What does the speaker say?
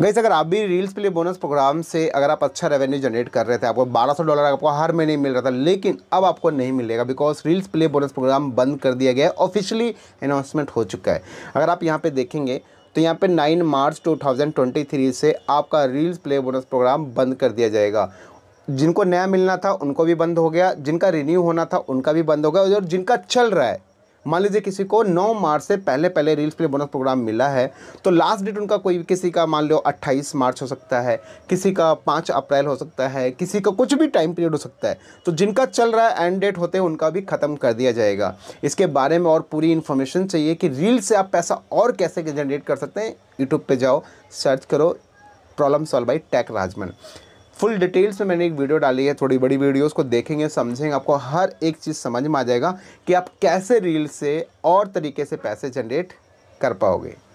गईस अगर आप भी रील्स प्ले बोनस प्रोग्राम से अगर आप अच्छा रेवेन्यू जनरेट कर रहे थे आपको 1200 डॉलर आपको हर महीने मिल रहा था लेकिन अब आपको नहीं मिलेगा because reels play bonus program बंद कर दिया गया है ऑफिशियली अनाउंसमेंट हो चुका है अगर आप यहाँ पर देखेंगे तो यहाँ पे 9 मार्च 2023 से आपका रील्स प्ले बोनस प्रोग्राम बंद कर दिया जाएगा जिनको नया मिलना था उनको भी बंद हो गया जिनका रिन्यू होना था उनका भी बंद हो गया और जिनका चल रहा है मान लीजिए किसी को 9 मार्च से पहले पहले रील्स प्ले बोनस प्रोग्राम मिला है तो लास्ट डेट उनका कोई किसी का मान लो 28 मार्च हो सकता है किसी का 5 अप्रैल हो सकता है किसी का कुछ भी टाइम पीरियड हो सकता है तो जिनका चल रहा है एंड डेट होते हैं उनका भी ख़त्म कर दिया जाएगा इसके बारे में और पूरी इन्फॉर्मेशन चाहिए कि रील से आप पैसा और कैसे जनरेट कर सकते हैं यूट्यूब पर जाओ सर्च करो problem solve by tech Rajman full details में मैंने एक वीडियो डाली है थोड़ी बड़ी वीडियोस को देखेंगे समझेंगे आपको हर एक चीज़ समझ में आ जाएगा कि आप कैसे रील से और तरीके से पैसे जनरेट कर पाओगे